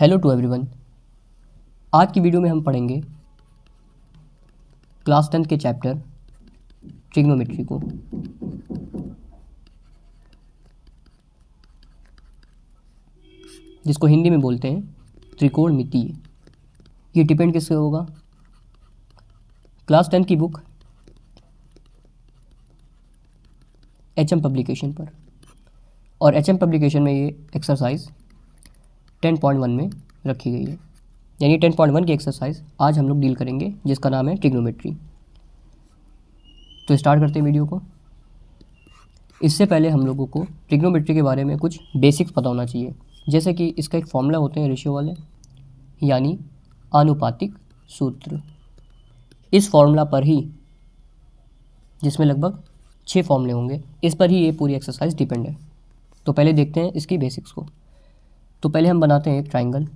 hello to everyone आज की video में हम पढ़ेंगे क्लास टेंथ के चैप्टर ट्रिग्नोमेट्री को जिसको हिंदी में बोलते हैं त्रिकोण मिति ये डिपेंड किससे होगा क्लास टेंथ की बुक एचएम पब्लिकेशन पर और एचएम पब्लिकेशन में ये एक्सरसाइज टेन पॉइंट वन में रखी गई है यानी टेन पॉइंट वन की एक्सरसाइज आज हम लोग डील करेंगे जिसका नाम है ट्रिग्नोमेट्री तो स्टार्ट करते हैं वीडियो को इससे पहले हम लोगों को ट्रिग्नोमेट्री के बारे में कुछ बेसिक्स पता होना चाहिए जैसे कि इसका एक फॉर्मूला होते हैं रेशियो वाले यानी आनुपातिक सूत्र इस फॉर्मूला पर ही जिसमें लगभग छः फॉर्मूले होंगे इस पर ही ये पूरी एक्सरसाइज डिपेंड है तो पहले देखते हैं इसकी बेसिक्स को तो पहले हम बनाते हैं एक ट्राइंगल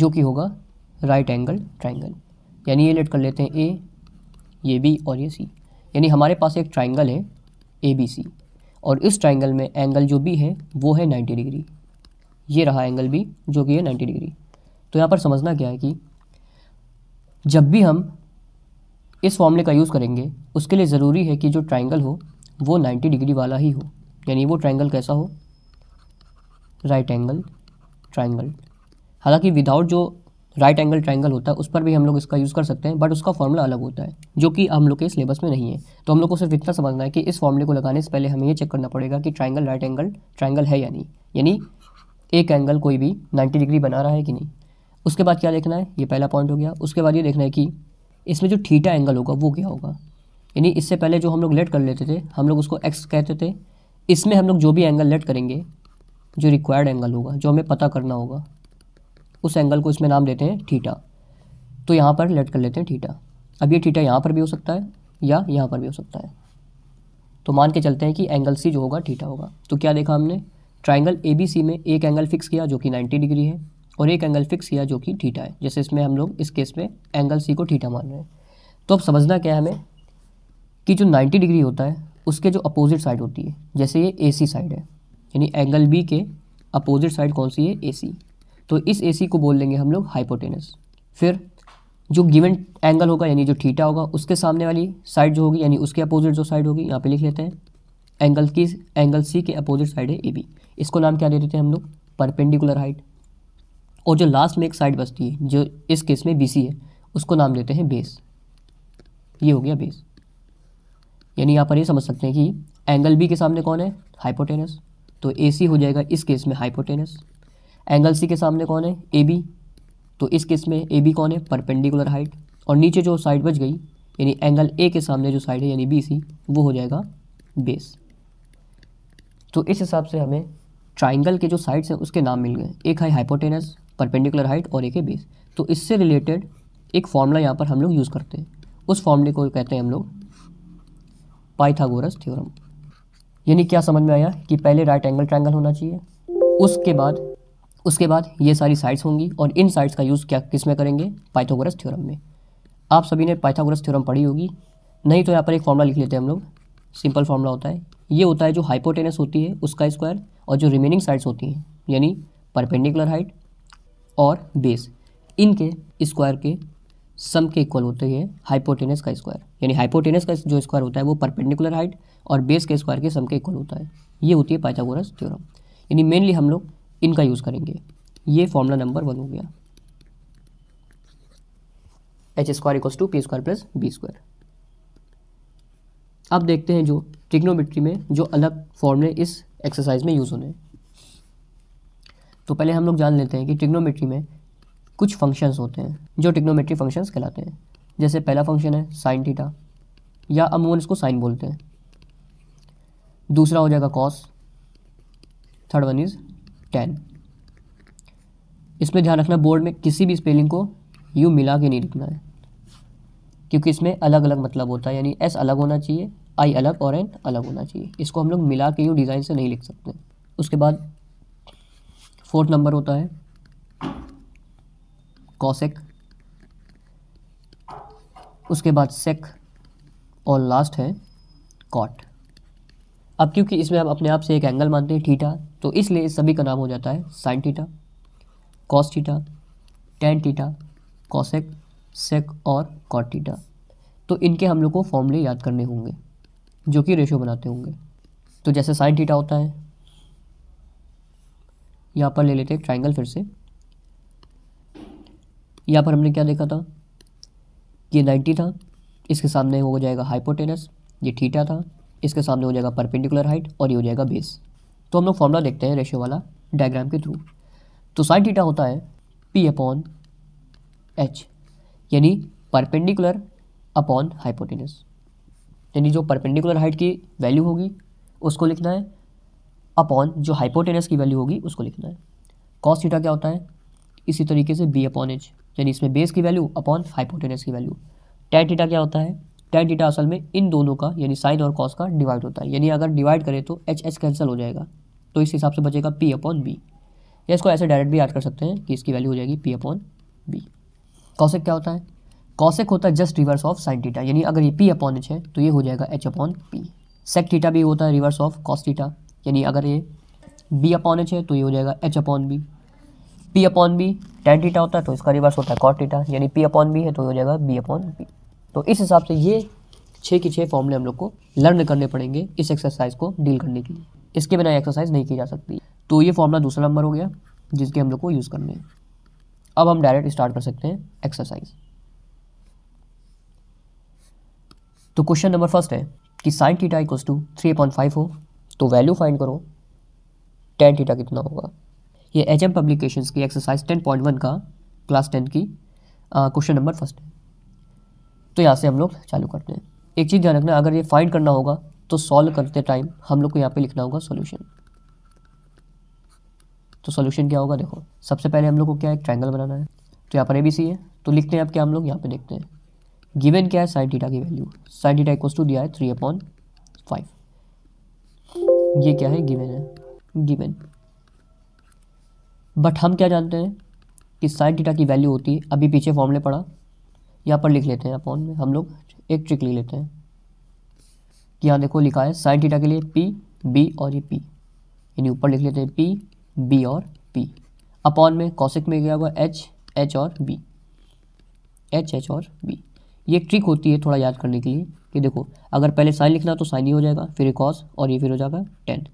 जो कि होगा राइट एंगल ट्राइंगल यानी ये लेट कर लेते हैं ए ये बी और ये सी यानी हमारे पास एक ट्राइंगल है ए बी सी और इस ट्राइंगल में एंगल जो बी है वो है नाइन्टी डिग्री ये रहा एंगल बी जो कि है नाइन्टी डिग्री तो यहाँ पर समझना क्या है कि जब भी हम इस फॉर्मूले का यूज़ करेंगे उसके लिए ज़रूरी है कि जो ट्राइंगल हो वो 90 डिग्री वाला ही हो यानी वो ट्राइंगल कैसा हो राइट एंगल ट्राइंगल हालांकि विदाउट जो राइट एंगल ट्राइंगल होता है उस पर भी हम लोग इसका यूज़ कर सकते हैं बट उसका फॉर्मूला अलग होता है जो कि हम लोग के सिलेबस में नहीं है तो हम लोग को सिर्फ इतना समझना है कि इस फॉर्मूले को लगाने से पहले हमें ये चेक करना पड़ेगा कि ट्राइंगल राइट एंगल ट्राइंगल है या नहीं यानी एक एंगल कोई भी नाइन्टी डिग्री बना रहा है कि नहीं उसके बाद क्या देखना है ये पहला पॉइंट हो गया उसके बाद ये देखना है कि इसमें जो ठीठा एंगल होगा वो क्या होगा यानी इससे पहले जो हम लोग लेट कर लेते थे हम लोग उसको एक्स कहते थे इसमें हम लोग जो भी एंगल लेट करेंगे जो रिक्वायर्ड एंगल होगा जो हमें पता करना होगा उस एंगल को इसमें नाम देते हैं ठीठा तो यहाँ पर लेट कर लेते हैं ठीठा अब ये ठीठा यहाँ पर भी हो सकता है या यहाँ पर भी हो सकता है तो मान के चलते हैं कि एंगल सी जो होगा ठीठा होगा तो क्या देखा हमने ट्राइंगल ए बी सी में एक एंगल फिक्स किया जो कि नाइन्टी डिग्री है और एक एंगल फिक्स किया जो कि ठीठा है जैसे इसमें हम लोग इस केस में एंगल सी को ठीठा मान रहे हैं तो अब समझना क्या है हमें कि जो 90 डिग्री होता है उसके जो अपोजिट साइड होती है जैसे ये ए सी साइड है यानी एंगल बी के अपोजिट साइड कौन सी है ए सी तो इस ए सी को बोल लेंगे हम लोग हाइपोटेनस फिर जो गिवन एंगल होगा यानी जो ठीटा होगा उसके सामने वाली साइड जो होगी यानी उसके अपोजिट जो साइड होगी यहाँ पे लिख लेते हैं एंगल की एंगल सी के अपोजिट साइड है ए बी इसको नाम क्या दे देते हैं हम लोग परपेंडिकुलर हाइट और जो लास्ट में एक साइड बचती है जो इस केस में बी सी है उसको नाम देते हैं बेस ये हो गया बेस यानी यहाँ पर ये समझ सकते हैं कि एंगल बी के सामने कौन है हाइपोटेनस तो ए सी हो जाएगा इस केस में हाइपोटेनस एंगल सी के सामने कौन है ए बी तो इस केस में ए बी कौन है परपेंडिकुलर हाइट और नीचे जो साइड बच गई यानी एंगल ए के सामने जो साइड है यानी बी सी वो हो जाएगा बेस तो इस हिसाब से हमें ट्राइंगल के जो साइड्स हैं उसके नाम मिल गए एक है हाइपोटेनस परपेंडिकुलर हाइट और एक है बेस तो इससे रिलेटेड एक फॉर्मूला यहाँ पर हम लोग यूज़ करते हैं उस फॉर्मूले को कहते हैं हम लोग पाइथागोरस थ्योरम यानी क्या समझ में आया कि पहले राइट एंगल ट्रायंगल होना चाहिए उसके बाद उसके बाद ये सारी साइड्स होंगी और इन साइड्स का यूज़ क्या किस में करेंगे पाइथागोरस थ्योरम में आप सभी ने पाइथागोरस थ्योरम पढ़ी होगी नहीं तो यहाँ पर एक फॉर्मूला लिख लेते हैं हम लोग सिंपल फॉर्मूला होता है ये होता है जो हाइपोटेनस होती है उसका स्क्वायर और जो रिमेनिंग साइड्स होती हैं यानी परपेंडिकुलर हाइट और बेस इनके स्क्वायर के सम के इक्वल होते हैं हाइपोटेनस का स्क्वायर यानी हाइपोटेनस का जो स्क्वायर होता है वो परपेंडिकुलर हाइट और बेस के स्क्वायर के सम के इक्वल होता है ये होती है पाइथागोरस थ्योरम यानी मेनली हम लोग इनका यूज़ करेंगे ये फॉर्मूला नंबर वन हो गया H square equals to P square plus B square अब देखते हैं जो ट्रिग्नोमेट्री में जो अलग फॉर्मूले इस एक्सरसाइज में यूज़ होने हैं तो पहले हम लोग जान लेते हैं कि ट्रिग्नोमेट्री में कुछ फंक्शंस होते हैं जो टिक्नोमेट्री फंक्शंस कहलाते हैं जैसे पहला फंक्शन है साइन थीटा या अमूमन इसको साइन बोलते हैं दूसरा हो जाएगा cos third one is tan इसमें ध्यान रखना बोर्ड में किसी भी स्पेलिंग को यू मिला के नहीं लिखना है क्योंकि इसमें अलग अलग मतलब होता है यानी एस अलग होना चाहिए आई अलग और एन अलग होना चाहिए इसको हम लोग मिला के यू डिज़ाइन से नहीं लिख सकते उसके बाद फोर्थ नंबर होता है कॉसेक उसके बाद सेक और लास्ट है कॉट अब क्योंकि इसमें हम अपने आप से एक एंगल मानते हैं थीटा तो इसलिए इस सभी का नाम हो जाता है sine theta cos theta tan theta cosec sec और कॉट थीटा तो इनके हम लोग को फॉर्मूले याद करने होंगे जो कि रेशो बनाते होंगे तो जैसे साइन थीटा होता है यहाँ पर ले लेते हैं ट्राइंगल फिर से यहाँ पर हमने क्या देखा था ये नाइन्टी था इसके सामने हो जाएगा हाइपोटेनस ये ठीटा था इसके सामने हो जाएगा परपेंडिकुलर हाइट और ये हो जाएगा बेस तो हम लोग फॉर्मूला देखते हैं रेशो वाला डायग्राम के थ्रू तो साइन टीटा होता है पी अपॉन एच यानी परपेंडिकुलर अपॉन हाइपोटेनस यानी जो परपेंडिकुलर हाइट की वैल्यू होगी उसको लिखना है अपॉन जो हाइपोटेनस की वैल्यू होगी उसको लिखना है कॉस थीटा क्या होता है इसी तरीके से बी अपॉन एच यानी इसमें बेस की वैल्यू अपॉन हाइपोटेनस की वैल्यू टेन डीटा क्या होता है टेन डीटा असल में इन दोनों का यानी साइन और कॉस का डिवाइड होता है यानी अगर डिवाइड करें तो एच एच कैंसिल हो जाएगा तो इस हिसाब से बचेगा पी अपॉन बी या इसको ऐसे डायरेक्ट भी याद कर सकते हैं कि इसकी वैल्यू हो जाएगी पी अपॉन बी कॉसेक क्या होता है कॉसेक होता है just reverse of sine theta यानी अगर ये पी अपॉन एच है तो ये हो जाएगा H upon P sec theta भी होता है रिवर्स ऑफ कॉस टीटा यानी अगर ये बी अपॉन एच है तो ये हो जाएगा H upon B P upon B tan theta होता है तो इसका रिवर्स होता है कॉट टीटा यानी पी अपॉन बी है तो हो जाएगा बी अपॉन बी तो इस हिसाब से ये छः की छः फॉर्मूले हम लोग को लर्न करने पड़ेंगे इस एक्सरसाइज को डील करने के लिए इसके बिना एक्सरसाइज नहीं की जा सकती तो ये फॉर्मूला दूसरा नंबर हो गया जिसके हम लोग को यूज़ करने हैं अब हम डायरेक्ट स्टार्ट कर सकते हैं एक्सरसाइज तो क्वेश्चन नंबर फर्स्ट है कि sine theta equals to three point five हो तो वैल्यू फाइंड करो टेन टीटा कितना होगा ये एच एम पब्लिकेशन की एक्सरसाइज टेन पॉइंट वन का क्लास टेन की क्वेश्चन नंबर फर्स्ट है तो यहाँ से हम लोग चालू करते हैं एक चीज़ ध्यान रखना अगर ये फाइंड करना होगा तो सॉल्व करते टाइम हम लोग को यहाँ पे लिखना होगा सॉल्यूशन तो सॉल्यूशन क्या होगा देखो सबसे पहले हम लोग को क्या एक ट्रायंगल बनाना है तो यहाँ पर ए बी सी है तो लिखते हैं आप क्या हम लोग यहाँ पे देखते हैं गिवन क्या है साइन डीटा की value sine theta equals to दिया है थ्री अपॉन फाइव ये क्या है गिवेन है गिवेन बट हम क्या जानते हैं कि साइन थीटा की वैल्यू होती है अभी पीछे फॉर्मूले पड़ा यहाँ पर लिख लेते हैं अपॉन में हम लोग एक ट्रिक लिख लेते हैं कि यहाँ देखो लिखा है साइन थीटा के लिए पी बी और ये पी यानी ऊपर लिख लेते हैं पी बी और पी अपॉन में कॉसिक में गया हुआ एच एच और बी एच एच और बी ये ट्रिक होती है थोड़ा याद करने के लिए कि देखो अगर पहले साइन लिखना तो साइन ही हो जाएगा फिर कॉस और ये फिर हो जाएगा टेन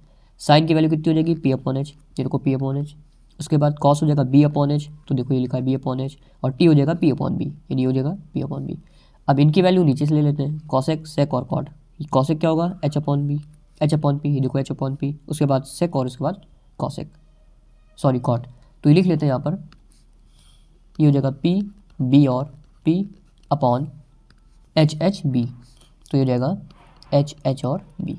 साइन की वैल्यू कितनी हो जाएगी पी अपॉन एच ये देखो पी अपॉन एच उसके बाद कॉस हो जाएगा बी अपॉन एच तो देखो ये लिखा है बी अपॉन एच और टी हो जाएगा पी अपॉन बी यानी हो जाएगा पी अपॉन बी अब इनकी वैल्यू नीचे से ले लेते हैं कॉसेक सेक और कॉट कॉसेक क्या होगा H upon B H upon P ये देखो एच अपॉन पी उसके बाद सेक और उसके बाद कॉसेक सॉरी कॉट तो ये लिख लेते हैं यहाँ पर ये हो जाएगा पी बी और P upon H H B तो ये हो जाएगा एच एच और बी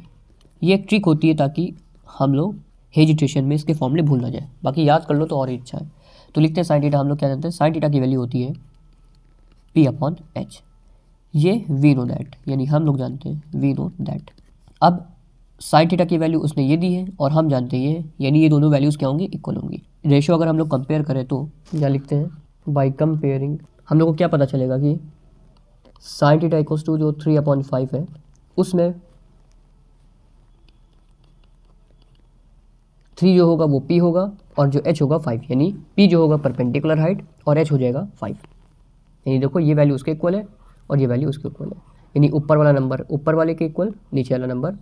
ये एक ट्रिक होती है ताकि हम लोग हेजिटेशन में इसके फॉर्मले भूल ना जाए बाकी याद कर लो तो और ही अच्छा है तो लिखते हैं साइन टीटा हम लोग क्या जानते हैं साइन डीटा की वैल्यू होती है पी अपॉन एच ये वी नो दैट यानी हम लोग जानते हैं वी नो दैट अब साइन टीटा की वैल्यू उसने ये दी है और हम जानते हैं ये यानी ये दोनों वैल्यूज़ क्या होंगी इक्वल होंगी रेशो अगर हम लोग कंपेयर करें तो या लिखते हैं बाई कंपेयरिंग हम लोग को क्या पता चलेगा कि साइन टीटा इक्वल्स टू जो थ्री अपॉइंट फाइव है उसमें थ्री जो होगा वो पी होगा और जो एच होगा फाइव यानी पी जो होगा परपेंडिकुलर हाइट और एच हो जाएगा फाइव यानी देखो ये वैल्यू उसके इक्वल है और ये वैल्यू उसके इक्वल है यानी ऊपर वाला नंबर ऊपर वाले के इक्वल नीचे वाला नंबर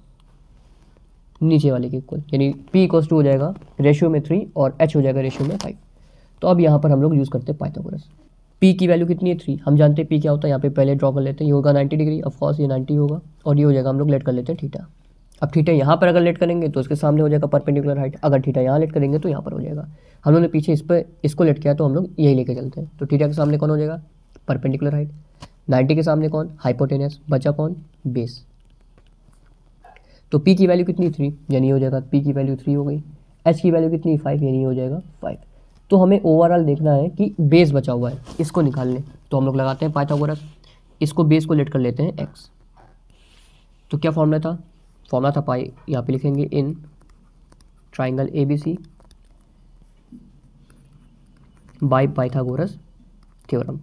नीचे वाले के इक्वल यानी पी इक्वल टू हो जाएगा रेशियो में थ्री और एच हो जाएगा रेशियो में फाइव तो अब यहाँ पर हम लोग यूज़ करते हैं पाइथागोरस पी की वैल्यू कितनी है थ्री हम जानते हैं पी क्या होता है यहाँ पे पहले ड्रॉ कर लेते हैं ये होगा नाइन्टी डिग्री ऑफकोर्स ये नाइन्टी होगा और ये हो जाएगा हम लोग लेट कर लेते हैं ठीठा अब थीटा यहाँ पर अगर लेट करेंगे तो उसके सामने हो जाएगा परपेंडिकुलर हाइट अगर थीटा यहाँ लेट करेंगे तो यहाँ पर हो जाएगा हम लोग ने पीछे इस पर इसको लेट किया तो हम लोग यही लेके चलते हैं तो थीटा के सामने कौन हो जाएगा परपेंडिकुलर हाइट नाइन्टी के सामने कौन हाइपोटेनियस बचा कौन बेस तो पी की वैल्यू कितनी थ्री यानी हो जाएगा पी की वैल्यू थ्री हो गई एच की वैल्यू कितनी फाइव यानी हो जाएगा फाइव तो हमें ओवरऑल देखना है कि बेस बचा हुआ है इसको निकाल लें तो हम लोग लगाते हैं पाइथागोरस इसको बेस को लेट कर लेते हैं एक्स तो क्या फॉर्मूला था फॉर्मूला था पाई यहाँ पे लिखेंगे in triangle A B C by Pythagoras theorem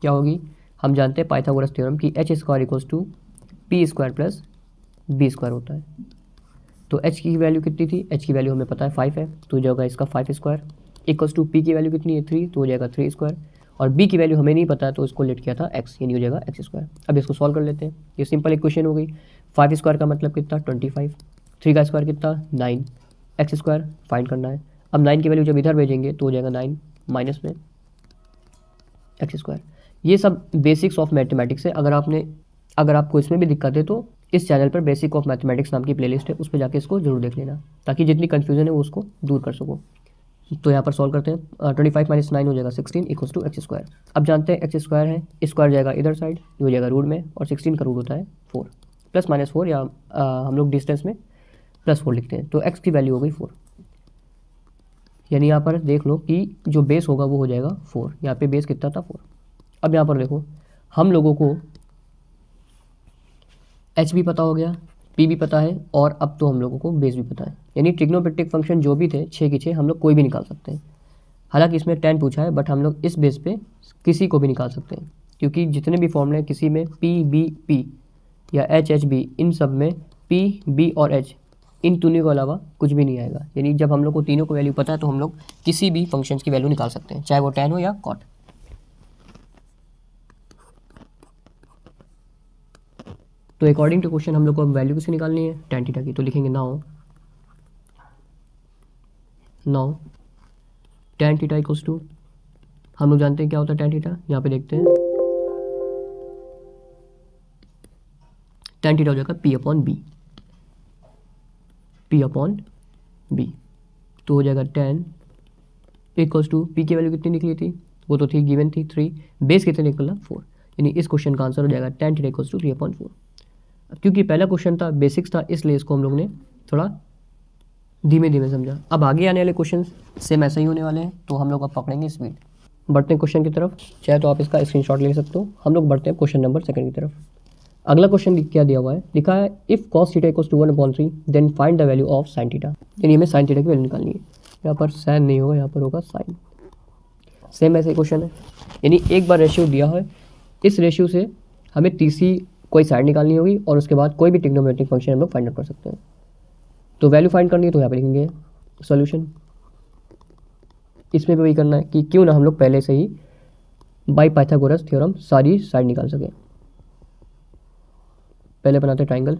क्या होगी हम जानते हैं पाइथागोरस थ्योरम कि H square equals to P square plus B square होता है तो एच की वैल्यू कितनी थी एच की वैल्यू हमें पता है फाइव है तो हो जाएगा इसका five square equals to P की वैल्यू कितनी है थ्री तो हो जाएगा थ्री स्क्वायर और बी की वैल्यू हमें नहीं पता तो इसको लेट किया था एक्स यानी हो जाएगा एक्स स्क्वायर अब इसको सॉल्व कर लेते हैं ये सिंपल एक क्वेश्चन हो गई फाइव स्क्वायर का मतलब कितना ट्वेंटी फाइव थ्री का स्क्वायर कितना नाइन एक्स स्क्वायर फाइंड करना है अब नाइन की वैल्यू जब इधर भेजेंगे तो हो जाएगा नाइन माइनस में एक्स स्क्वायर ये सब बेसिक्स ऑफ मैथमेटिक्स है अगर आपने अगर आपको इसमें भी दिक्कत है तो इस चैनल पर बेसिक ऑफ मैथमेटिक्स नाम की प्लेलिस्ट है उस पर जाके इसको जरूर देख लेना ताकि जितनी कन्फ्यूजन है वो उसको दूर कर सको तो यहाँ पर सॉल्व करते हैं ट्वेंटी फाइव माइनस नाइन हो जाएगा sixteen equal to X square अब जानते हैं एक्स स्क्वायर है स्क्वायर जाएगा इधर साइड ये हो जाएगा रूट में और सिक्सटीन का रूट होता है फोर प्लस माइनस फोर या आ, हम लोग डिस्टेंस में प्लस फोर लिखते हैं तो एक्स की वैल्यू हो गई फोर यानी यहाँ पर देख लो कि जो बेस होगा वो हो जाएगा फोर यहाँ पे बेस कितना था फोर अब यहाँ पर देखो हम लोगों को एच भी पता हो गया पी भी पता है और अब तो हम लोगों को बेस भी पता है यानी ट्रिग्नोमेट्रिक फंक्शन जो भी थे छः की छः हम लोग कोई भी निकाल सकते हैं हालांकि इसमें टेन पूछा है बट हम लोग इस बेस पे किसी को भी निकाल सकते हैं क्योंकि जितने भी फॉर्मूले हैं किसी में पी बी पी या एच एच बी इन सब में पी बी और एच इन तीनों के अलावा कुछ भी नहीं आएगा यानी जब हम लोग को तीनों को वैल्यू पता है तो हम लोग किसी भी फंक्शन की वैल्यू निकाल सकते हैं चाहे वो टेन हो या कॉट तो अकॉर्डिंग टू क्वेश्चन हम लोग को अब वैल्यू किसकी निकालनी है टेन टीटा की तो लिखेंगे now now tan theta equals to हम लोग जानते हैं क्या होता है टेन टीटा यहाँ पे देखते हैं टेन टीटा हो जाएगा P upon B P upon B तो हो जाएगा टेन इक्वल्स टू पी की वैल्यू कितनी निकली थी वो तो थी गिवन थी थ्री बेस कितने निकलना फोर यानी इस क्वेश्चन का आंसर हो जाएगा tan theta equals to three upon four क्योंकि पहला क्वेश्चन था बेसिक्स था इसलिए इसको हम लोग ने थोड़ा धीमे धीमे समझा अब आगे आने वाले क्वेश्चन सेम ऐसे ही होने वाले हैं तो हम लोग अब पकड़ेंगे स्पीड बढ़ते हैं क्वेश्चन की तरफ चाहे तो आप इसका स्क्रीनशॉट ले सकते हो हम लोग बढ़ते हैं क्वेश्चन नंबर सेकंड की तरफ अगला क्वेश्चन क्या दिया हुआ है लिखा है if cos theta equal to one upon three then find the value of sine theta यानी हमें साइन थीटा की वैल्यू निकालनी है यहाँ पर साइन नहीं होगा यहाँ पर होगा साइन सेम ऐसे क्वेश्चन है यानी एक बार रेशियो दिया है इस रेशियो से हमें तीसरी कोई साइड निकालनी होगी और उसके बाद कोई भी टिग्नोमेट्रिक फंक्शन हम लोग फाइंड आउट कर सकते हैं तो वैल्यू फाइंड करनी है तो यहाँ पर लिखेंगे सोल्यूशन इसमें भी वही करना है कि क्यों ना हम लोग पहले से ही बाई पाइथागोरस थ्योरम सारी साइड निकाल सकें पहले बनाते हैं ट्राइंगल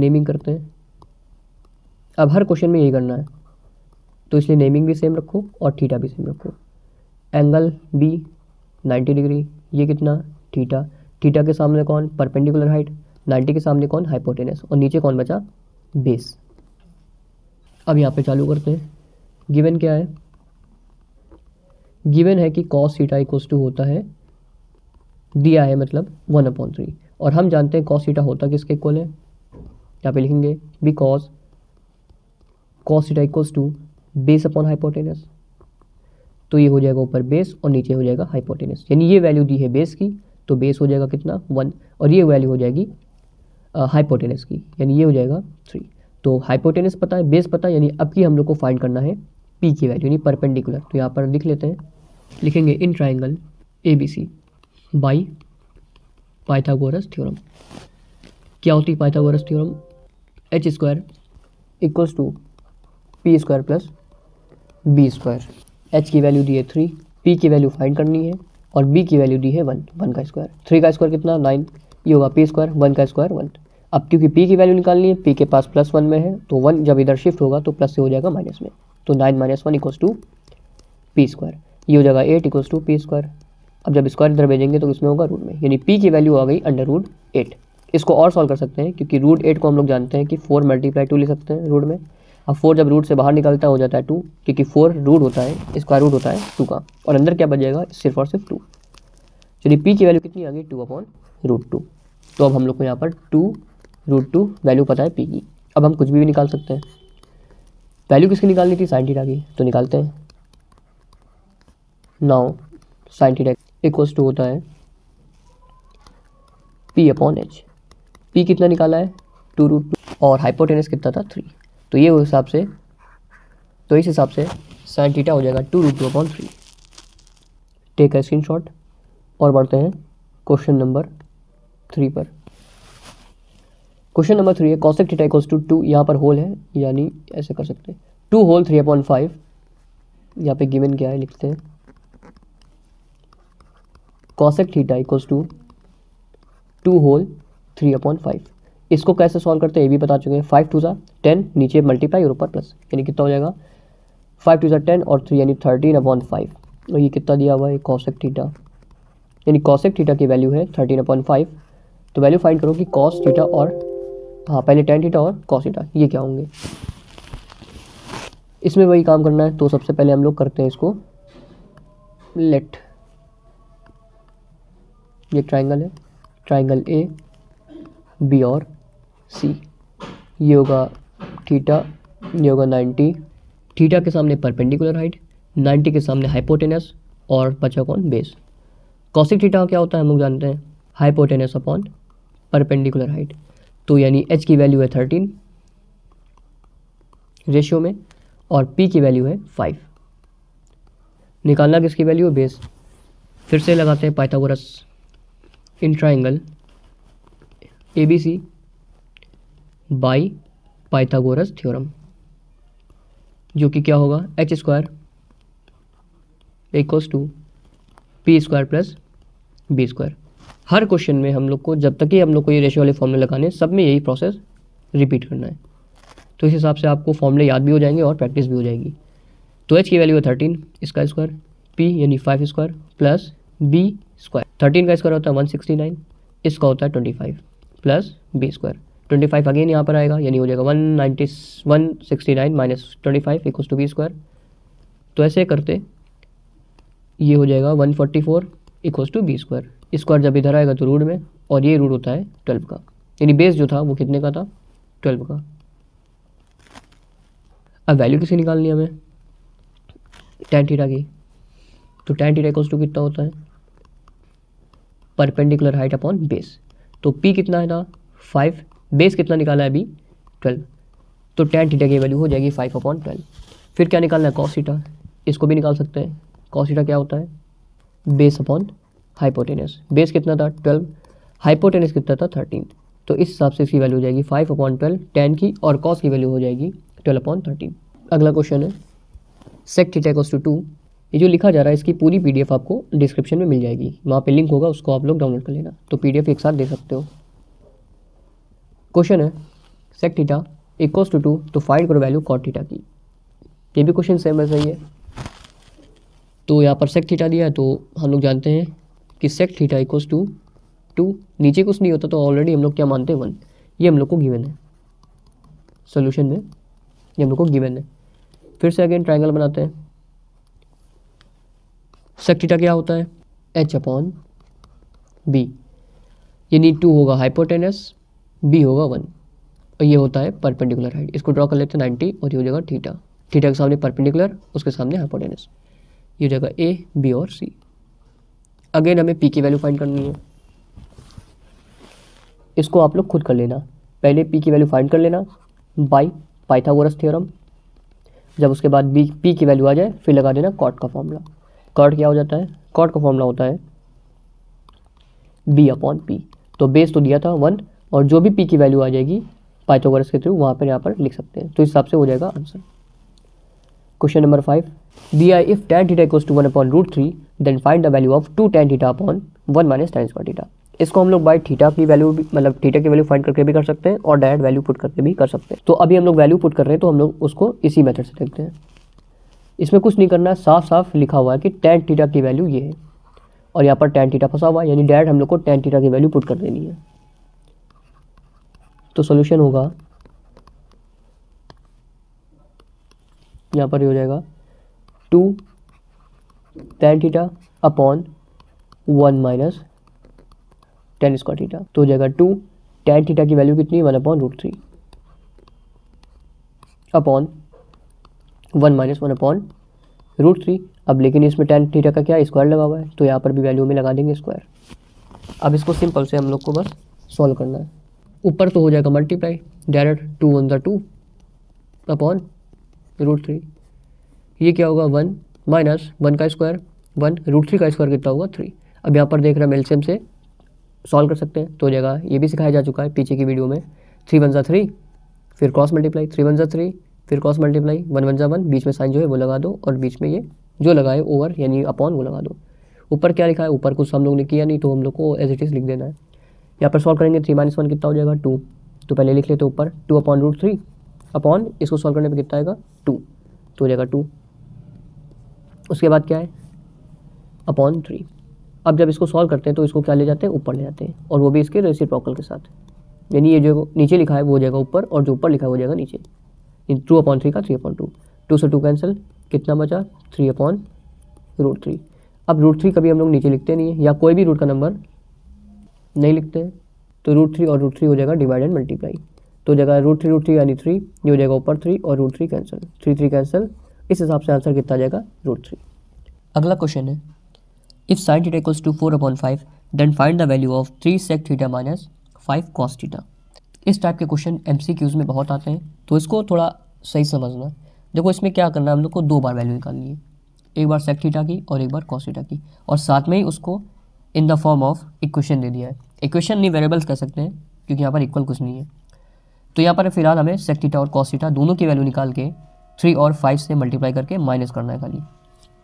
नेमिंग करते हैं अब हर क्वेश्चन में यही करना है तो इसलिए नेमिंग भी सेम रखो और थीटा भी सेम रखो एंगल बी 90 डिग्री ये कितना थीटा थीटा के सामने कौन परपेंडिकुलर हाइट 90 के सामने कौन हाइपोटेनस और नीचे कौन बचा बेस अब यहाँ पे चालू करते हैं गिवन क्या है गिवन है कि कॉस थीटा इक्वस टू होता है दिया है मतलब वन अपॉइंट थ्री और हम जानते हैं कॉस थीटा होता किसके इक्वल है यहाँ पे लिखेंगे because cos theta equals to base upon hypotenuse तो ये हो जाएगा ऊपर बेस और नीचे हो जाएगा हाइपोटेनस यानी ये वैल्यू दी है बेस की तो बेस हो जाएगा कितना वन और ये वैल्यू हो जाएगी हाइपोटेनस की यानी ये हो जाएगा थ्री तो हाइपोटेनस पता है बेस पता है यानी अब की हम लोग को फाइंड करना है पी की वैल्यू यानी परपेंडिकुलर तो यहाँ पर लिख लेते हैं लिखेंगे in triangle A B C by Pythagoras theorem क्या होती है Pythagoras theorem H square equals to P square plus B square H की वैल्यू दी है थ्री पी की वैल्यू फाइंड करनी है और बी की वैल्यू दी है वन वन का स्क्वायर थ्री का स्क्वायर कितना नाइन ये होगा पी स्क्वायर वन का स्क्वायर वन अब क्योंकि पी की वैल्यू निकालनी है पी के पास प्लस वन में है तो वन जब इधर शिफ्ट होगा तो प्लस से हो जाएगा माइनस में तो nine minus one equals to P square ये हो जाएगा eight equals to P square अब जब स्क्वायर इधर भेजेंगे तो इसमें होगा रूट में यानी पी की वैल्यू आ गई अंडर रूट एट इसको और सॉल्व कर सकते हैं क्योंकि रूट एट को हम लोग जानते हैं कि फोर मल्टीप्लाई टू ले सकते हैं रूट में अब फोर जब रूट से बाहर निकलता है हो जाता है टू क्योंकि फोर रूट होता है स्क्वायर रूट होता है टू का और अंदर क्या जाएगा सिर्फ और सिर्फ टू यानी पी की वैल्यू कितनी आ गई टू अपॉन रूट टू तो अब हम लोग को यहाँ पर टू रूट टू वैल्यू पता है पी की अब हम कुछ भी, भी निकाल सकते हैं वैल्यू किसकी निकालनी थी साइन थीटा की तो निकालते हैं now sine theta equals to होता है पी अपॉन एच पी कितना निकाला है टू रूट टू और हाइपोटेनस कितना था थ्री तो ये हिसाब से तो इस हिसाब से साइन थीटा हो जाएगा two root two upon three take है स्क्रीन शॉट और बढ़ते हैं क्वेश्चन नंबर थ्री पर क्वेश्चन नंबर थ्री है cosec theta equals to two यहाँ पर होल है यानी ऐसे कर सकते हैं two whole three upon five यहाँ पे गिवन क्या है लिखते हैं cosec theta equals to two whole three upon five इसको कैसे सॉल्व करते हैं ये भी बता चुके हैं फाइव टू ज़ा टेन नीचे मल्टीप्लाई और ऊपर प्लस यानी कितना हो जाएगा फाइव टू ज़ा टेन और थ्री यानी थर्टीन अपॉइंट फाइव और ये कितना दिया हुआ है कॉसेक थीटा यानी कॉसेक थीटा की वैल्यू है थर्टीन अपॉइंट फाइव तो वैल्यू फाइंड करो कि कॉस थीटा और हाँ पहले टेन थीटा और कॉस थीटा ये क्या होंगे इसमें वही काम करना है तो सबसे पहले हम लोग करते हैं इसको लेट ये ट्राइंगल है ट्राइंगल ए बी और सी ये होगा थीटा ये होगा नाइन्टी थीटा के सामने परपेंडिकुलर हाइट नाइन्टी के सामने हाइपोटेनस और बचा कौन बेस कॉसिक थीटा क्या होता है हम लोग जानते हैं हाइपोटेनस अपॉन परपेंडिकुलर हाइट तो यानी एच की वैल्यू है थर्टीन रेशियो में और पी की वैल्यू है फाइव निकालना किसकी वैल्यू है बेस फिर से लगाते हैं Pythagoras A B C by Pythagoras theorem जो कि क्या होगा एच स्क्वायर इक्व to P square plus B square हर क्वेश्चन में हम लोग को जब तक ही हम लोग को ये रेशियो वाले फॉर्मूले लगाने सब में यही प्रोसेस रिपीट करना है तो इस हिसाब से आपको फॉर्मूले याद भी हो जाएंगे और प्रैक्टिस भी हो जाएगी तो एच की वैल्यू है थर्टीन इसका स्क्वायर पी यानी five square plus B square thirteen का स्क्वायर होता है वन सिक्सटी नाइन इसका होता है twenty five plus B square twenty five again यहाँ पर आएगा यानी हो जाएगा one ninety one sixty nine minus twenty five इक्व टू बी स्क्वायर तो ऐसे करते ये हो जाएगा वन फोर्टी फोर इक्व टू बी स्क्वायर स्क्वायर जब इधर आएगा तो रूट में और ये रूट होता है ट्वेल्व का यानी बेस जो था वो कितने का था ट्वेल्व का अब वैल्यू किसी निकालनी है हमें टेन थीटा की तो टेन थीटा इक्वस टू कितना होता है परपेंडिकुलर हाइट अपॉन बेस तो पी कितना है ना फाइव बेस कितना निकाला है अभी ट्वेल्व तो टेन थीटा की वैल्यू हो जाएगी फाइव अपॉन ट्वेल्व फिर क्या निकालना है कॉसीटा इसको भी निकाल सकते हैं कॉसीटा क्या होता है बेस अपॉन हाइपोटेनस बेस कितना था ट्वेल्व हाइपोटेनस कितना था थर्टीन तो इस हिसाब से इसकी वैल्यू हो जाएगी फाइव अपॉन ट्वेल्व टेन की और कॉस की वैल्यू हो जाएगी ट्वेल्व अपॉन थर्टीन अगला क्वेश्चन है sec theta cos to two ये जो लिखा जा रहा है इसकी पूरी पीडीएफ आपको डिस्क्रिप्शन में मिल जाएगी वहाँ पे लिंक होगा उसको आप लोग डाउनलोड कर लेना तो पीडीएफ एक साथ दे सकते हो क्वेश्चन है sec theta equals to two तो फाइंड करो वैल्यू कॉट टीटा की ये भी क्वेश्चन सेम वैसा ही है तो यहाँ पर सेक थीटा दिया है तो हम लोग जानते हैं कि sec theta equals to two नीचे कुछ नहीं होता तो ऑलरेडी हम लोग क्या मानते हैं वन ये हम लोग को गिवन है सोल्यूशन में ये हम लोग को गिवन है फिर से अगेन ट्राइंगल बनाते हैं सेक्टीटा क्या होता है एच अपॉन बी यानी टू होगा हाइपोटेनस बी होगा वन और ये होता है परपेंडिकुलर हाइट इसको ड्रॉ कर लेते हैं नाइन्टी और ये हो जाएगा थीटा थीटा के सामने परपेंडिकुलर उसके सामने हाइपोटेनस ये हो जाएगा ए बी और सी अगेन हमें पी की वैल्यू फाइंड करनी है इसको आप लोग खुद कर लेना पहले पी की वैल्यू फाइंड कर लेना बाई पाइथागोरस थ्योरम जब उसके बाद बी पी की वैल्यू आ जाए फिर लगा देना कॉट का फॉर्मूला कॉट क्या हो जाता है कॉट का फॉर्मूला होता है बी अपॉन पी तो बेस तो दिया था वन और जो भी पी की वैल्यू आ जाएगी पाइथागोरस के थ्रू वहाँ पर यहाँ पर लिख सकते हैं तो इस हिसाब से हो जाएगा answer question number five D I if tan theta equals to one upon root three then find the value of two tan theta upon one minus tan square theta इसको हम लोग बाय थीटा की value मतलब थीटा की value find करके भी कर सकते हैं और डायरेक्ट वैल्यू पुट करके भी कर सकते हैं तो अभी हम लोग वैल्यू पुट कर रहे हैं तो हम लोग उसको इसी मेथड से देखते हैं इसमें कुछ नहीं करना साफ साफ लिखा हुआ है कि टेन टीटा की वैल्यू ये है और यहाँ पर टेन टीटा फंसा हुआ है यानी डायरेक्ट हम लोग को टेन टीटा की वैल्यू पुट कर देनी है तो सोल्यूशन होगा यहाँ पर ये हो जाएगा two tan theta upon one minus tan square theta तो हो जाएगा टू टेन टीटा की वैल्यू कितनी one upon root three upon one minus one upon root three अब लेकिन इसमें टेन थीटा का क्या स्क्वायर लगा हुआ है तो यहाँ पर भी वैल्यू में लगा देंगे स्क्वायर अब इसको सिंपल से हम लोग को बस सॉल्व करना है ऊपर तो हो जाएगा मल्टीप्लाई डायरेक्ट टू वन दू टू अपॉन रूट थ्री ये क्या होगा वन माइनस वन का स्क्वायर वन रूट थ्री का स्क्वायर कितना होगा थ्री अब यहाँ पर देख रहे हैं मेल्सियम से सॉल्व कर सकते हैं तो हो जाएगा ये भी सिखाया जा चुका है पीछे की वीडियो में थ्री वन ज़ा थ्री फिर क्रॉस मल्टीप्लाई थ्री वन ज़ा थ्री फिर क्रॉस मल्टीप्लाई वन वन जा वन बीच में साइन जो है वो लगा दो और बीच में ये जो लगाए ओवर यानी अपॉन वो लगा दो ऊपर क्या लिखा है ऊपर कुछ हम लोग ने किया नहीं तो हम लोग को एज इट इज़ लिख देना है यहाँ पर सॉल्व करेंगे थ्री माइनस वन कितना हो जाएगा टू तो पहले लिख लेते ऊपर two upon root three upon इसको सॉल्व करने पर कितना आएगा टू तो हो जाएगा टू उसके बाद क्या है अपॉन थ्री अब जब इसको सॉल्व करते हैं तो इसको क्या ले जाते हैं ऊपर ले जाते हैं और वो भी इसके रेसिप्रोकल के साथ यानी ये जो नीचे लिखा है वो हो जाएगा ऊपर और जो ऊपर लिखा है वो हो जाएगा नीचे टू अपॉन थ्री का थ्री अपॉन टू टू से टू कैंसिल कितना बचा थ्री अपॉन रूट थ्री अब रूट थ्री कभी हम लोग नीचे लिखते नहीं है या कोई भी रूट का नंबर नहीं लिखते हैं तो रूट थ्री और रूट थ्री हो जाएगा डिवाइड एंड मल्टीप्लाई तो जगह रूट थ्री रूट थ्री यानी थ्री ये हो जाएगा ऊपर थ्री और root three cancel three three cancel इस हिसाब से आंसर कितना जाएगा रूट थ्री अगला क्वेश्चन है if sine theta equals to four upon five then find the value of three sec theta minus five cos theta इस type के question M में बहुत आते हैं तो इसको थोड़ा सही समझना देखो इसमें क्या करना है हम लोग को दो बार वैल्यू निकालनी है एक बार सेक थीटा की और एक बार कॉस्टा की और साथ में ही उसको in the form of equation दे दिया है इक्वेशन नहीं वेरिएबल्स कह सकते हैं क्योंकि यहाँ पर इक्वल कुछ नहीं है तो यहाँ पर फिलहाल हमें सेक थीटा और कॉस्टा दोनों की वैल्यू निकाल के थ्री और फाइव से मल्टीप्लाई करके माइनस करना है खाली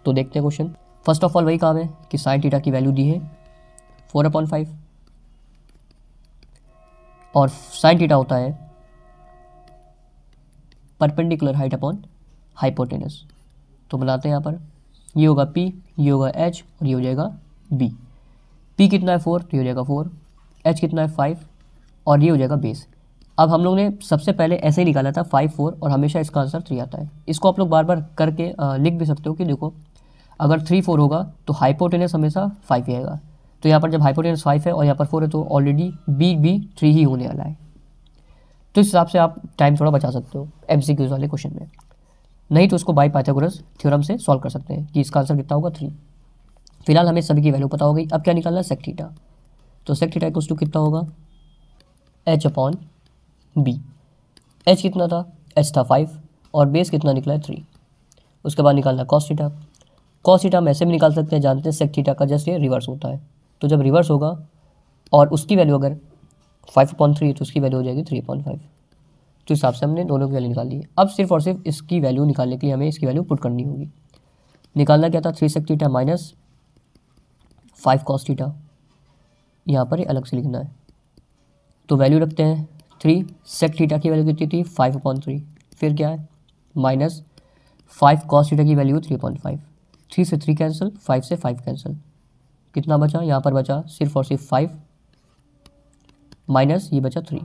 तो देखते हैं क्वेश्चन फर्स्ट ऑफ ऑल वही काम है कि साइन थीटा की वैल्यू दी है फोर अपॉइंट फाइव और साइन थीटा होता है परपेंडिकुलर हाइट अपॉन हाइपोटेनस तो बनाते हैं यहाँ पर ये होगा पी ये होगा एच और ये हो जाएगा बी पी कितना है फोर तो ये हो जाएगा फोर एच कितना है फाइव और ये हो जाएगा बेस अब हम लोग ने सबसे पहले ऐसे ही निकाला था फाइव फोर और हमेशा इसका आंसर थ्री आता है इसको आप लोग बार बार करके लिख भी सकते हो कि देखो अगर थ्री फोर होगा तो हाइपोटेनस हमेशा फाइव ही आएगा तो यहाँ पर जब हाइपोटेनस फाइव है और यहाँ पर फोर है तो ऑलरेडी बी बी थ्री ही होने वाला है तो इस हिसाब से आप टाइम थोड़ा बचा सकते हो एम वाले क्वेश्चन में नहीं तो उसको बाई पाइथागोरस थ्योरम से सॉल्व कर सकते हैं कि इसका आंसर कितना होगा थ्री फिलहाल हमें सभी की वैल्यू पता हो गई अब क्या निकालना है सेक्टीटा तो सेक्टीटा इक्वल्स टू कितना होगा एच अपॉन बी एच कितना था एच था फाइव और बेस कितना निकला है थ्री उसके बाद निकालना कॉस्टीटा कॉस्टीटा हम ऐसे भी निकाल सकते हैं जानते हैं सेक्टीटा का जस्ट ये रिवर्स होता है तो जब रिवर्स होगा और उसकी वैल्यू अगर फाइव पॉइंट थ्री है तो उसकी वैल्यू हो जाएगी थ्री पॉइंट फाइव तो हिसाब से हमने दोनों की वैल्यू निकाल ली अब सिर्फ और सिर्फ इसकी वैल्यू निकालने के लिए हमें इसकी वैल्यू पुट करनी होगी निकालना क्या था three sec theta minus five cos theta यहाँ पर अलग से लिखना है तो वैल्यू रखते हैं थ्री सेक थीटा की वैल्यू कितनी थी फाइव पॉइंट थ्री फिर क्या है माइनस फाइव कॉस थीटा की value three point five three से थ्री कैंसिल फाइव से फाइव कैंसिल कितना बचा यहाँ पर बचा सिर्फ और सिर्फ फाइव माइनस ये बचा थ्री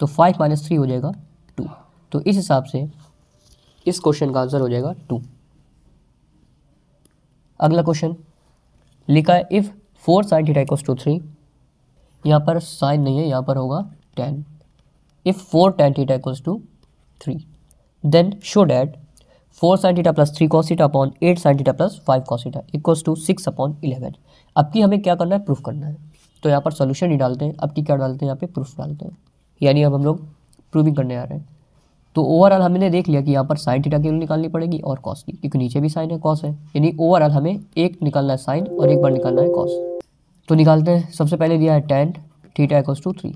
तो फाइव माइनस थ्री हो जाएगा टू तो इस हिसाब से इस क्वेश्चन का आंसर हो जाएगा टू अगला क्वेश्चन लिखा है if four sine theta equals to three यहाँ पर साइन नहीं है यहाँ पर होगा tan if four tan theta equals to three then show that four sine theta plus three cos theta upon eight sine theta plus five cos theta equals to six upon eleven अब की हमें क्या करना है proof करना है तो यहाँ पर सोल्यूशन ही डालते हैं अब की क्या डालते हैं यहाँ पे प्रूफ डालते हैं यानी अब हम लोग प्रूविंग करने आ रहे हैं तो ओवरऑल हमने देख लिया कि यहाँ पर साइन थीटा की वैल्यू निकालनी पड़ेगी और कॉस की क्योंकि नीचे भी साइन है कॉस है यानी ओवरऑल हमें एक निकालना है साइन और एक बार निकालना है कॉस तो निकालते हैं सबसे पहले दिया है tan theta equals to three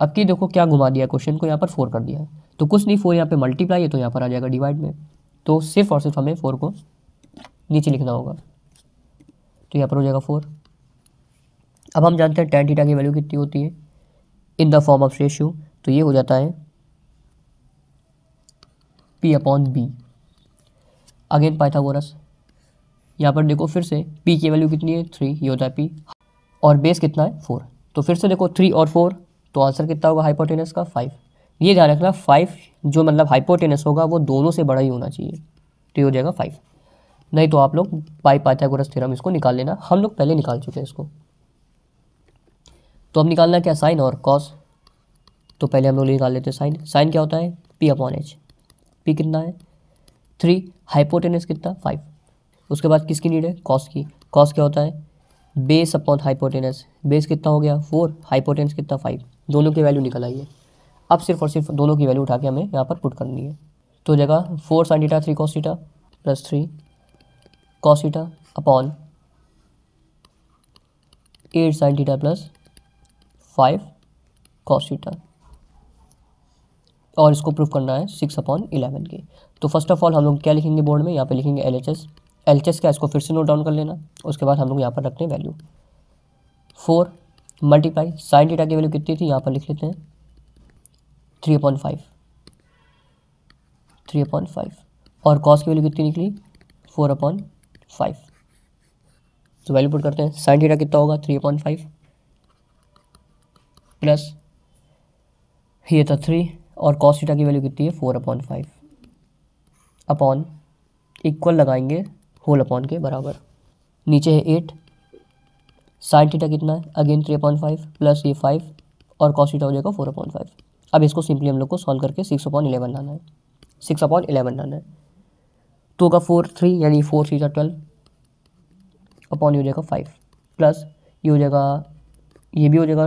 अब की देखो क्या घुमा दिया क्वेश्चन को यहाँ पर फोर कर दिया है तो कुछ नहीं फोर यहाँ पर मल्टीप्लाई है तो यहाँ पर आ जाएगा डिवाइड में तो सिर्फ और सिर्फ हमें फोर को नीचे लिखना होगा तो यहाँ पर हो जाएगा फोर अब हम जानते हैं टेन थीटा की वैल्यू कितनी होती है in the form of ratio तो ये हो जाता है P upon B again Pythagoras यहाँ पर देखो फिर से पी की वैल्यू कितनी है थ्री ये होता है पी और बेस कितना है फोर तो फिर से देखो थ्री और फोर तो आंसर कितना होगा हाइपोटेनस का फाइव ये ध्यान रखना फाइव जो मतलब हाइपोटेनस होगा वो दोनों से बड़ा ही होना चाहिए तो ये हो जाएगा फाइव नहीं तो आप लोग बाई पाथागोरस थ्योरम इसको निकाल लेना हम लोग पहले निकाल चुके हैं इसको तो अब निकालना क्या साइन और कॉस तो पहले हम लोग निकाल लेते हैं साइन साइन क्या होता है पी अपॉन एच पी कितना है थ्री हाइपोटेनस कितना फाइव उसके बाद किसकी नीड है कॉस की कॉस क्या होता है बेस अपॉन हाइपोटेनस बेस कितना हो गया फोर हाइपोटेनस कितना फाइव दोनों की वैल्यू निकल आई है अब सिर्फ और सिर्फ दोनों की वैल्यू उठा के हमें यहाँ पर पुट करनी है तो जगह four sine theta three cos theta plus three cos theta upon eight sine theta plus five cos theta और इसको प्रूफ करना है सिक्स अपॉन इलेवन के तो फर्स्ट ऑफ ऑल हम लोग क्या लिखेंगे बोर्ड में यहाँ पे लिखेंगे L H S L H S का इसको फिर से नोट डाउन कर लेना उसके बाद हम लोग यहाँ पर रखते हैं value four multiply sine theta की वैल्यू कितनी थी यहाँ पर लिख लेते हैं three upon five three upon five और कॉस की वैल्यू कितनी निकली फोर अपॉइंट फाइव तो वैल्यू पुट करते हैं साइन थीटा कितना होगा थ्री अपॉइंट फाइव प्लस ये था थ्री और कॉस थीटा की वैल्यू कितनी है four upon five upon equal लगाएंगे होल अपॉन के बराबर नीचे है एट साइन थीटा कितना है again three upon five plus ये फाइव और कॉस थीटा हो जाएगा फोर अपॉइंट फाइव अब इसको सिंपली हम लोग को सॉल्व करके सिक्स अपॉइंट इलेवन लाना है सिक्स अपॉइंट इलेवन लाना है टू का फोर थ्री यानी फोर थ्री ट्वेल्व अपॉन ये हो जाएगा फाइव प्लस ये हो जाएगा ये भी हो जाएगा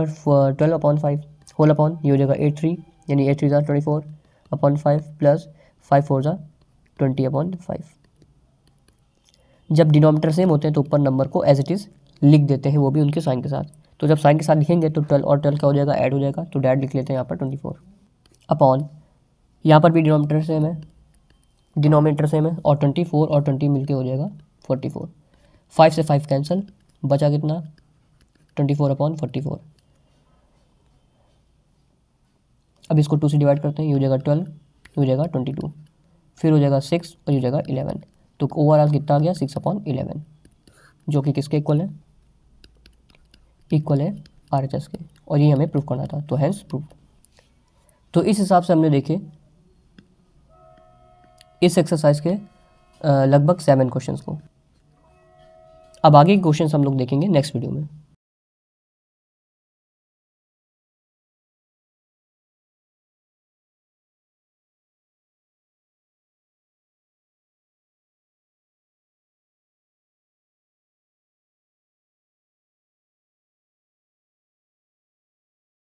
twelve upon five whole upon ये हो जाएगा एट थ्री यानी एट थ्री ज़ार twenty four upon five plus five four ज़ार ट्वेंटी अपॉन फाइव जब डिनोमीटर सेम होते हैं तो ऊपर नंबर को एज इट इज़ लिख देते हैं वो भी उनके साइन के साथ तो जब साइन के साथ लिखेंगे तो ट्वेल्व और ट्वेल्व क्या हो जाएगा ऐड हो जाएगा तो डैड लिख लेते हैं यहाँ पर ट्वेंटी फोर अपॉन यहाँ पर भी डिनोमीटर सेम है डिनोमीटर सेम है और ट्वेंटी फोर और ट्वेंटी मिलके हो जाएगा फोर्टी फोर फाइव से फाइव कैंसिल बचा कितना twenty four upon forty four अब इसको टू से डिवाइड करते हैं ये हो जाएगा ट्वेल्व ये हो जाएगा ट्वेंटी टू फिर हो जाएगा सिक्स और ये हो जाएगा इलेवन तो ओवरऑल कितना आ गया सिक्स अपॉन इलेवन जो कि किसके इक्वल है इक्वल है आर एच एस के और ये हमें प्रूफ करना था तो हैंस प्रूफ तो इस हिसाब से हमने देखे इस एक्सरसाइज के लगभग सेवन क्वेश्चंस को अब आगे के क्वेश्चन हम लोग देखेंगे नेक्स्ट वीडियो में